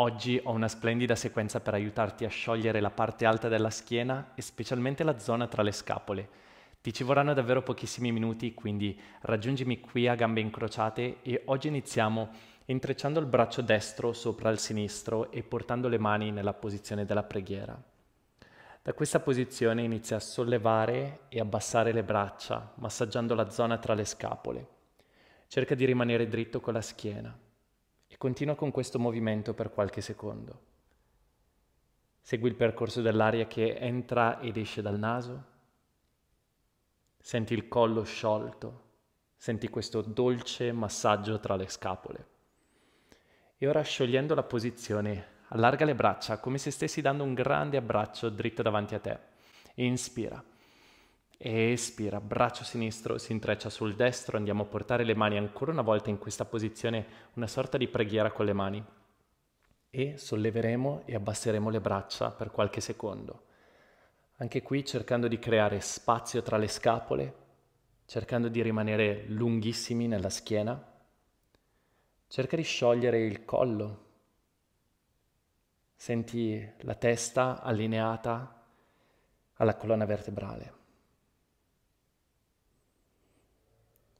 Oggi ho una splendida sequenza per aiutarti a sciogliere la parte alta della schiena e specialmente la zona tra le scapole. Ti ci vorranno davvero pochissimi minuti, quindi raggiungimi qui a gambe incrociate e oggi iniziamo intrecciando il braccio destro sopra il sinistro e portando le mani nella posizione della preghiera. Da questa posizione inizia a sollevare e abbassare le braccia, massaggiando la zona tra le scapole. Cerca di rimanere dritto con la schiena e continua con questo movimento per qualche secondo. Segui il percorso dell'aria che entra ed esce dal naso, senti il collo sciolto, senti questo dolce massaggio tra le scapole. E ora sciogliendo la posizione, allarga le braccia come se stessi dando un grande abbraccio dritto davanti a te e inspira espira, braccio sinistro si intreccia sul destro, andiamo a portare le mani ancora una volta in questa posizione, una sorta di preghiera con le mani e solleveremo e abbasseremo le braccia per qualche secondo. Anche qui cercando di creare spazio tra le scapole, cercando di rimanere lunghissimi nella schiena. Cerca di sciogliere il collo. Senti la testa allineata alla colonna vertebrale.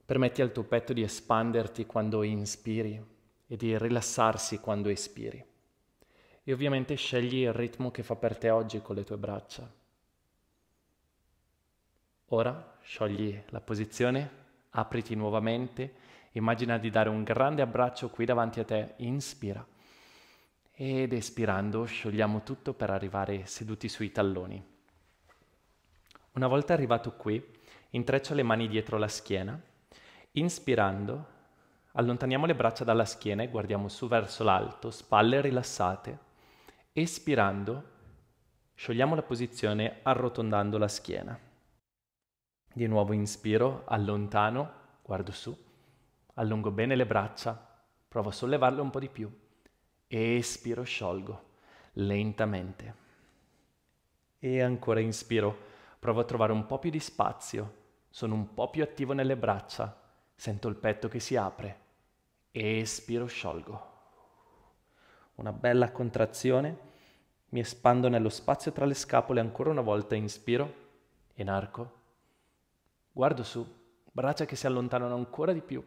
Permetti al tuo petto di espanderti quando inspiri e di rilassarsi quando espiri. E ovviamente scegli il ritmo che fa per te oggi con le tue braccia. Ora sciogli la posizione, apriti nuovamente, immagina di dare un grande abbraccio qui davanti a te, inspira. Ed espirando sciogliamo tutto per arrivare seduti sui talloni. Una volta arrivato qui, intreccia le mani dietro la schiena Inspirando, allontaniamo le braccia dalla schiena e guardiamo su verso l'alto, spalle rilassate. Espirando, sciogliamo la posizione arrotondando la schiena. Di nuovo inspiro, allontano, guardo su, allungo bene le braccia, provo a sollevarle un po' di più. Espiro, sciolgo, lentamente. E ancora inspiro, provo a trovare un po' più di spazio, sono un po' più attivo nelle braccia, Sento il petto che si apre. Espiro, sciolgo. Una bella contrazione. Mi espando nello spazio tra le scapole ancora una volta. Inspiro, Inarco. Guardo su, braccia che si allontanano ancora di più.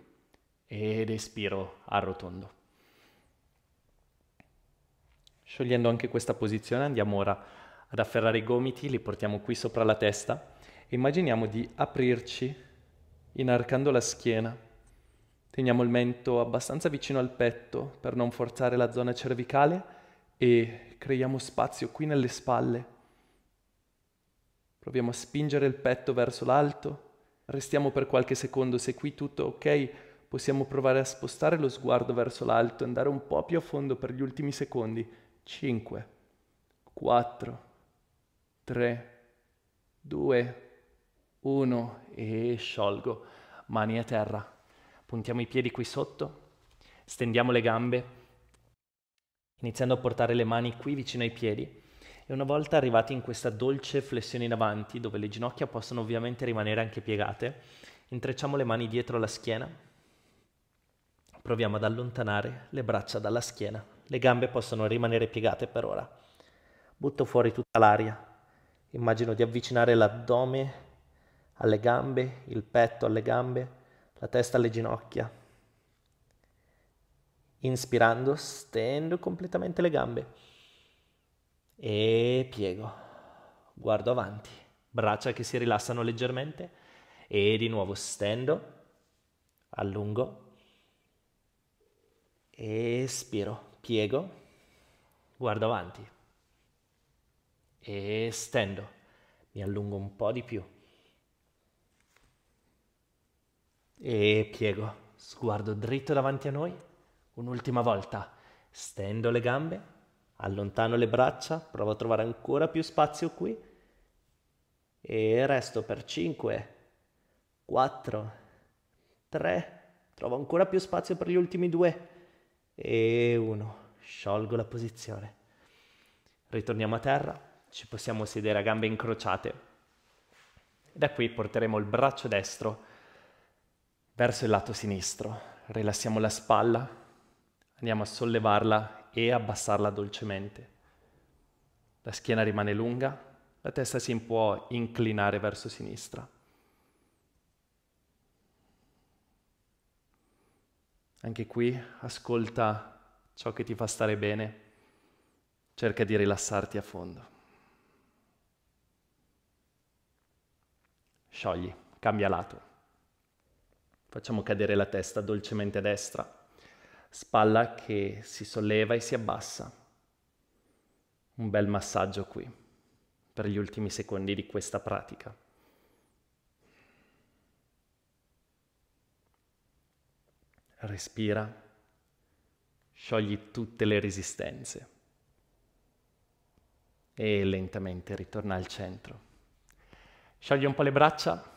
Ed espiro, arrotondo. Sciogliendo anche questa posizione andiamo ora ad afferrare i gomiti, li portiamo qui sopra la testa e immaginiamo di aprirci inarcando la schiena. Teniamo il mento abbastanza vicino al petto per non forzare la zona cervicale e creiamo spazio qui nelle spalle. Proviamo a spingere il petto verso l'alto, restiamo per qualche secondo, se qui tutto ok possiamo provare a spostare lo sguardo verso l'alto, andare un po' più a fondo per gli ultimi secondi. 5, 4, 3, 2, 1. 1 e sciolgo, mani a terra. Puntiamo i piedi qui sotto, stendiamo le gambe, iniziando a portare le mani qui vicino ai piedi. E una volta arrivati in questa dolce flessione in avanti, dove le ginocchia possono ovviamente rimanere anche piegate, intrecciamo le mani dietro la schiena, proviamo ad allontanare le braccia dalla schiena. Le gambe possono rimanere piegate per ora. Butto fuori tutta l'aria. Immagino di avvicinare l'addome alle gambe, il petto alle gambe, la testa alle ginocchia. Inspirando, stendo completamente le gambe. E piego. Guardo avanti. Braccia che si rilassano leggermente. E di nuovo stendo. Allungo. Espiro. Piego. Guardo avanti. E stendo. Mi allungo un po' di più. E piego, sguardo dritto davanti a noi, un'ultima volta. Stendo le gambe, allontano le braccia, provo a trovare ancora più spazio qui e resto per 5, 4, 3, trovo ancora più spazio per gli ultimi due e 1, sciolgo la posizione. Ritorniamo a terra, ci possiamo sedere a gambe incrociate. Da qui porteremo il braccio destro verso il lato sinistro. Rilassiamo la spalla, andiamo a sollevarla e abbassarla dolcemente. La schiena rimane lunga, la testa si può inclinare verso sinistra. Anche qui ascolta ciò che ti fa stare bene, cerca di rilassarti a fondo. Sciogli, cambia lato. Facciamo cadere la testa dolcemente a destra, spalla che si solleva e si abbassa. Un bel massaggio qui per gli ultimi secondi di questa pratica. Respira, sciogli tutte le resistenze e lentamente ritorna al centro. Sciogli un po' le braccia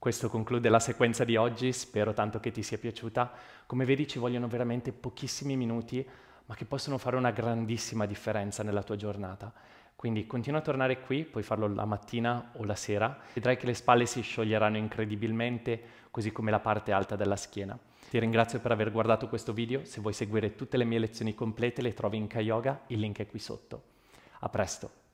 questo conclude la sequenza di oggi, spero tanto che ti sia piaciuta. Come vedi ci vogliono veramente pochissimi minuti, ma che possono fare una grandissima differenza nella tua giornata. Quindi continua a tornare qui, puoi farlo la mattina o la sera, vedrai che le spalle si scioglieranno incredibilmente, così come la parte alta della schiena. Ti ringrazio per aver guardato questo video, se vuoi seguire tutte le mie lezioni complete le trovi in Kayoga, il link è qui sotto. A presto!